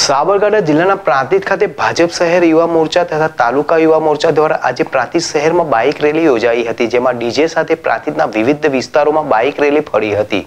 સાબરકાંઠા જિલ્લાના પ્રાંતિજ ખાતે ભાજપ શહેર યુવા મોરચા તથા તાલુકા યુવા મોરચા દ્વારા આજે પ્રાંતિજ શહેરમાં બાઇક રેલી યોજાઈ હતી જેમાં ડીજે સાથે પ્રાંતિજના વિવિધ વિસ્તારોમાં બાઇક રેલી ફરી હતી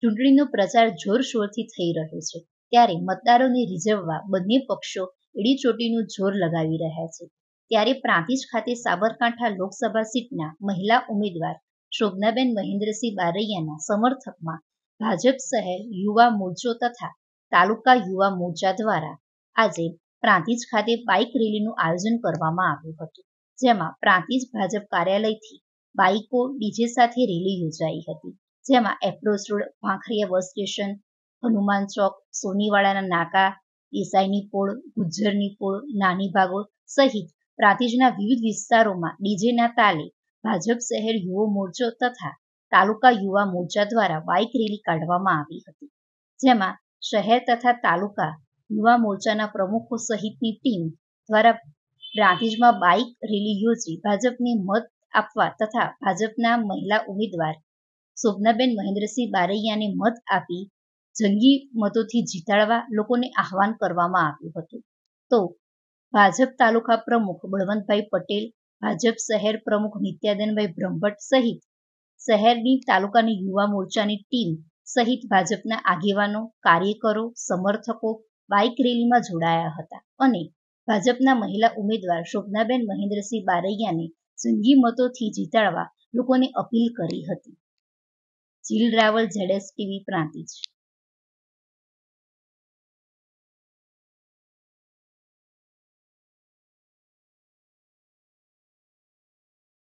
ચૂંટણીનો પ્રચાર જોરશોરથી થઈ રહ્યો છે ત્યારે મતદારોને રીઝવવા બંને પક્ષો એડી ચોટીનું જોર લગાવી રહ્યા છે ત્યારે પ્રાંતિજ ખાતે સાબરકાંઠા લોકસભા સીટના મહિલા ઉમેદવાર શોભનાબેન મહેન્દ્રસિંહ બારૈયાના સમર્થકમાં ભાજપ શહેર યુવા મોરચો તથા તાલુકા યુવા મોરચા દ્વારા આજે પ્રાંતિજ ખાતે બાઇક રેલીનું આયોજન કરવામાં આવ્યું હતું જેમાં પ્રાંતિજ ભાજપ કાર્યાલયથી બાઇકો ડીજે સાથે રેલી યોજાઈ હતી જેમાં approach road Bhankhariya bus station Hanuman Chowk સોનીવાડાના નાકા દેસાઈની પોળ ગુજ્જરની પોળ નાની ભાગો સહિત પ્રાંતિજના વિવિધ વિસ્તારોમાં ડીજેના તાલે ભાજપ શહેર યુવો મોરચો તથા તાલુકા યુવા મોરચા દ્વારા બાઇક રેલી કાઢવામાં આવી હતી જેમાં શહેર તથા તાલુકા યુવા મોરચાના પ્રમુખો સહિતની ટીમ દ્વારા પ્રાંતિજમાં બાઇક રેલી યોજી ભાજપને મત આપવા તથા ભાજપના મહિલા ઉમેદવાર શોભનાબેન મહેન્દ્રસિંહ બારૈયાને મત આપી જંગી મતોથી જીતાડવા લોકોને આહવાન કરવામાં આવ્યું હતું તો ભાજપ તાલુકા પ્રમુખ બળવંતભાઈ પટેલ ભાજપ શહેર પ્રમુખ નિત્યાદનભાઈ બ્રહ્મભટ્ટ સહિત શહેરની તાલુકાની યુવા મોરચાની ટીમ સહિત ભાજપના આગેવાનો કાર્યકરો સમર્થકો બાઇક રેલીમાં જોડાયા હતા અને ભાજપના મહિલા ઉમેદવાર શોભનાબેન મહેન્દ્રસિંહ બારૈયાને જંગી મતોથી જીતાડવા લોકોને અપીલ કરી હતી જીલ રાવલ જેડેસ ટીવી પ્રાંતિજ